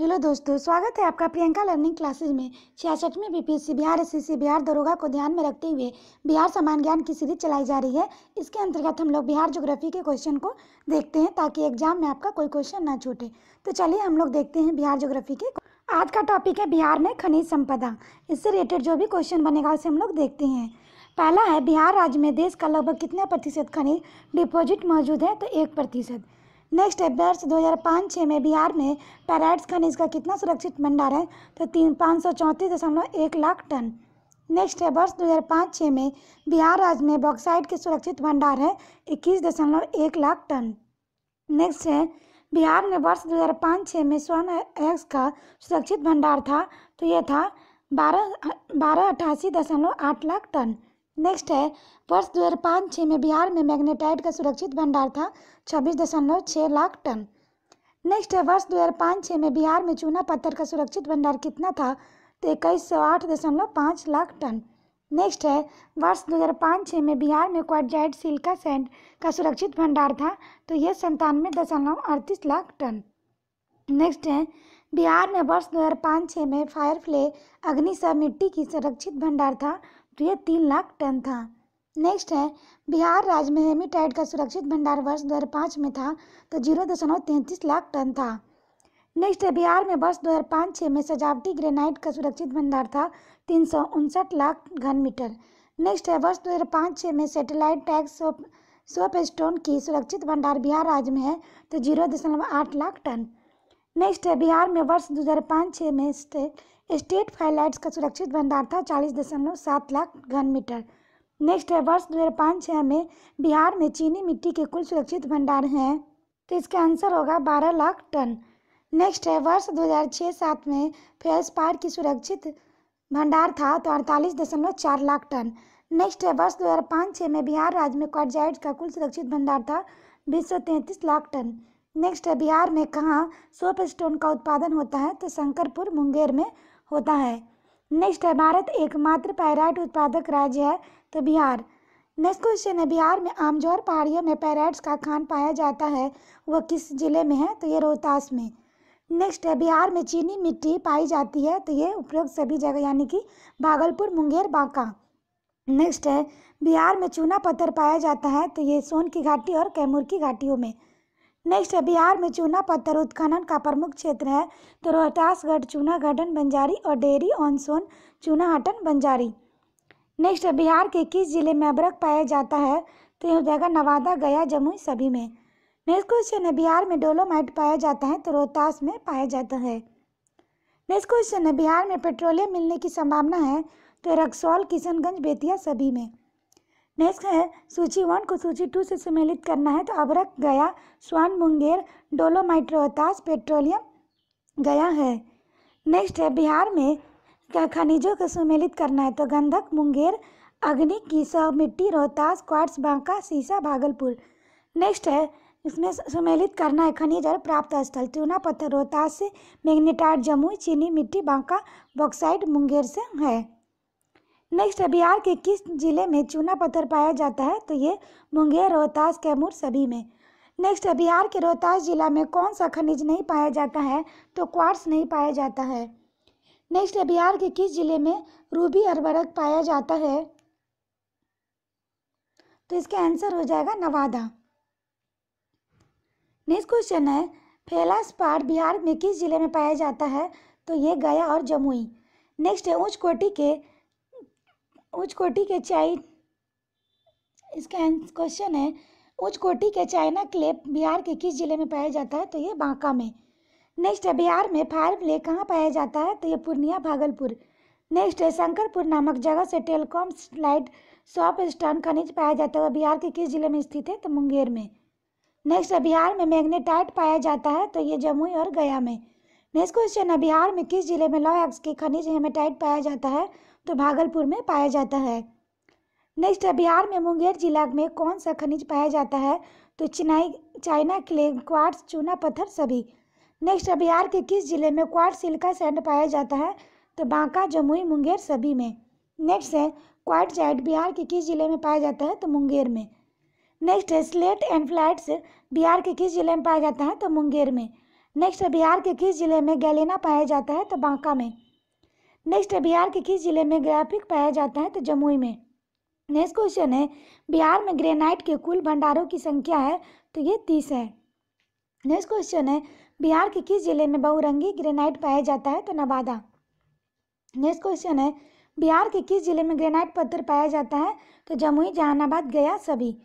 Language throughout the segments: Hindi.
हेलो दोस्तों स्वागत है आपका प्रियंका लर्निंग क्लासेस में छियासठवीं B P S C Bihar S C Bihar दरोगा को ध्यान में रखते हुए बिहार समान ज्ञान की सीरीज चलाई जा रही है इसके अंतर्गत हम लोग बिहार ज्योग्राफी के क्वेश्चन को देखते हैं ताकि एग्जाम में आपका कोई क्वेश्चन ना छूटे तो चलिए हम लोग देखते हैं बिहार ज्योग्राफी के आज का टॉपिक है बिहार में खनिज संपदा इससे रिलेटेड जो भी क्वेश्चन बनेगा उसे हम लोग देखते हैं पहला है बिहार राज्य में देश का लगभग कितने प्रतिशत खनिज डिपॉजिट मौजूद है तो एक प्रतिशत नेक्स्ट है वर्ष 2005-6 में बिहार में पैराइट्स खनिज का कितना सुरक्षित भंडार है तो तीन पाँच सौ चौंतीस दशमलव एक लाख टन नेक्स्ट है वर्ष 2005-6 में बिहार राज्य में बॉक्साइड के सुरक्षित भंडार है इक्कीस दशमलव एक लाख टन नेक्स्ट है बिहार में वर्ष 2005-6 में स्वर्ण एक्स का सुरक्षित भंडार था तो यह था बारह बारह अट्ठासी दशमलव आठ लाख टन नेक्स्ट है वर्ष दो हज़ार पाँच छः में बिहार में मैग्नेटाइट का सुरक्षित भंडार था छब्बीस दशमलव छः लाख टन नेक्स्ट है वर्ष दो हज़ार पाँच छः में बिहार में चूना पत्थर का सुरक्षित भंडार कितना था तो इक्कीस सौ आठ दशमलव पाँच लाख टन नेक्स्ट है वर्ष दो हज़ार पाँच छः में बिहार में क्वाडजाइड सिल्का सैंड का सुरक्षित भंडार था तो यह संतानवे दशमलव अड़तीस लाख टन नेक्स्ट है बिहार में वर्ष दो हज़ार पाँच छः में फायर फ्ले अग्नि सब मिट्टी की सुरक्षित भंडार था प्रिय तीन लाख टन था नेक्स्ट है बिहार राज्य में हेमीटाइट का सुरक्षित भंडार वर्ष दो हज़ार पाँच में था तो जीरो दशमलव तैंतीस लाख टन था नेक्स्ट है बिहार में वर्ष दो हज़ार पाँच छः में सजावटी ग्रेनाइट का सुरक्षित भंडार था तीन सौ उनसठ लाख घन मीटर नेक्स्ट है वर्ष दो हज़ार पाँच छः में सेटेलाइट टैक्स सोप स्टोन की सुरक्षित भंडार बिहार राज्य में है तो जीरो दशमलव आठ लाख टन नेक्स्ट है बिहार में वर्ष दो हज़ार पाँच छः में स्टेट फाइलाइट्स का सुरक्षित भंडार था चालीस दशमलव सात लाख घन मीटर नेक्स्ट है वर्ष दो हज़ार पाँच छः में बिहार में चीनी मिट्टी के कुल सुरक्षित भंडार हैं तो इसका आंसर होगा बारह लाख टन नेक्स्ट है वर्ष दो हज़ार छः सात में पार की सुरक्षित भंडार था तो अड़तालीस दशमलव चार लाख टन नेक्स्ट है वर्ष दो हज़ार पाँच छः में बिहार राज्य में क्वारजाइट का कुल सुरक्षित भंडार था बीस सौ तैंतीस लाख टन नेक्स्ट है बिहार में कहाँ सोप स्टोन का उत्पादन होता है तो शंकरपुर मुंगेर में होता है नेक्स्ट है भारत एकमात्र पैराइट उत्पादक राज्य है तो बिहार नेक्स्ट क्वेश्चन है बिहार में आमजोर पहाड़ियों में पैराइट्स का खान पाया जाता है वह किस जिले में है तो ये रोहतास में नेक्स्ट है बिहार में चीनी मिट्टी पाई जाती है तो ये उपयोग सभी जगह यानी कि भागलपुर मुंगेर बांका नेक्स्ट है बिहार में चूना पत्थर पाया जाता है तो ये सोन की घाटी और कैमूर की घाटियों में नेक्स्ट है बिहार में चूना पत्थर उत्खनन का प्रमुख क्षेत्र है तो रोहतासगढ़ चूना गठन बंजारी और डेयरी ऑन सोन चूना हटन बंजारी नेक्स्ट है बिहार के किस जिले में अबरक पाया जाता है तो यह जगह नवादा गया जमुई सभी में नेक्स्ट क्वेश्चन है बिहार में डोलोमाइट पाया जाता है तो रोहतास में पाया जाता है नेक्स्ट क्वेश्चन है बिहार में पेट्रोलियम मिलने की संभावना है तो रक्सौल किशनगंज बेतिया सभी में नेक्स्ट है सूची वन को सूची टू से सम्मिलित करना है तो अभ्रक गया स्वान मुंगेर डोलोमाइट रोहतास पेट्रोलियम गया है नेक्स्ट है बिहार में खनिजों को सम्मिलित करना है तो गंधक मुंगेर अग्नि की सौ मिट्टी रोहतास क्वार्ट्स बांका सीसा भागलपुर नेक्स्ट है इसमें सम्मिलित करना है खनिज और प्राप्त स्थल चूना पत्थर रोहतास से मैग्नेटाइट जमुई चीनी मिट्टी बांका बॉक्साइड मुंगेर से है नेक्स्ट है बिहार के किस जिले में चूना पत्थर पाया जाता है तो ये मुंगेर रोहतास कैमूर सभी में नेक्स्ट है बिहार के रोहतास जिला में कौन सा खनिज नहीं पाया जाता है तो क्वार्स नहीं पाया जाता है नेक्स्ट है बिहार के किस जिले में रूबी अरबरक पाया जाता है तो इसका आंसर हो जाएगा नवादा नेक्स्ट क्वेश्चन है फेलास्पाट बिहार में किस जिले में पाया जाता है तो ये गया और जमुई नेक्स्ट है ऊंच कोटि के उच्च कोटि के चाय इसका क्वेश्चन है उच्च कोटि के चाइना क्लेप बिहार के किस जिले में पाया जाता है तो ये बांका में नेक्स्ट है बिहार में फायर प्ले कहाँ पाया जाता है तो ये पूर्णिया भागलपुर नेक्स्ट है शंकरपुर नामक जगह से टेलीकॉम लाइट सॉप स्टन खनिज पाया जाता है बिहार के किस जिले में स्थित है तो मुंगेर में नेक्स्ट है बिहार में मैग्नेटाइट पाया जाता है तो ये जमुई और गया में नेक्स्ट क्वेश्चन है बिहार में किस जिले में लॉ एक्स के खनिज हेमेटाइट पाया जाता है तो भागलपुर में पाया जाता है नेक्स्ट है बिहार में मुंगेर जिला में कौन सा खनिज पाया जाता है तो चिनाई चाइना क्ले क्वार्ट्स चूना पत्थर सभी नेक्स्ट है बिहार के किस जिले में क्वार्ट सिल्का सैंड पाया जाता है तो बांका जमुई मुंगेर सभी में नेक्स्ट है क्वार्ट जाइट बिहार के किस जिले में पाया जाता है तो मुंगेर में नेक्स्ट है स्लेट एंड फ्लैट्स बिहार के किस जिले में पाया जाता है तो मुंगेर में नेक्स्ट है बिहार के किस जिले में गैलेना पाया जाता है तो बांका में नेक्स्ट है बिहार के किस जिले में ग्राफिक पाया जाता है तो जमुई में नेक्स्ट क्वेश्चन है बिहार में ग्रेनाइट के कुल भंडारों की संख्या है तो ये तीस है नेक्स्ट क्वेश्चन है बिहार के किस जिले में बहुरंगी ग्रेनाइट पाया जाता है तो नवादा नेक्स्ट क्वेश्चन है बिहार के किस जिले में ग्रेनाइट पत्थर पाया जाता है तो जमुई जहानाबाद गया सभी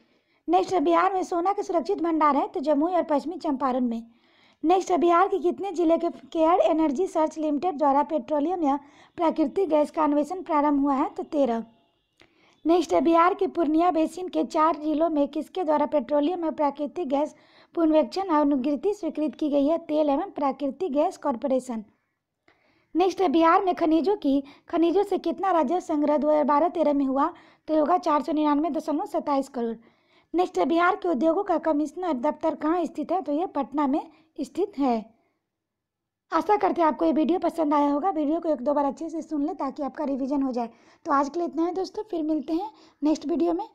नेक्स्ट है बिहार में सोना के सुरक्षित भंडार है तो जमुई और पश्चिमी चंपारण में नेक्स्ट बिहार के कितने जिले के केयर एनर्जी सर्च लिमिटेड द्वारा पेट्रोलियम या प्राकृतिक गैस का अन्वेषण प्रारंभ हुआ है तो तेरह नेक्स्ट बिहार के पूर्णिया बेसिन के चार जिलों में किसके द्वारा पेट्रोलियम और प्राकृतिक गैस और अनुगृति स्वीकृत की गई है तेल एवं प्राकृतिक गैस कॉरपोरेशन नेक्स्ट है बिहार में खनिजों की खनिजों से कितना राजस्व संग्रह दो हज़ार बारह तेरह में हुआ तो होगा चार सौ निन्यानवे दशमलव सत्ताईस करोड़ नेक्स्ट है बिहार के उद्योगों का कमिश्नर दफ्तर कहाँ स्थित है तो ये पटना में स्थित है आशा करते हैं आपको ये वीडियो पसंद आया होगा वीडियो को एक दो बार अच्छे से सुन ले ताकि आपका रिवीजन हो जाए तो आज के लिए इतना है दोस्तों फिर मिलते हैं नेक्स्ट वीडियो में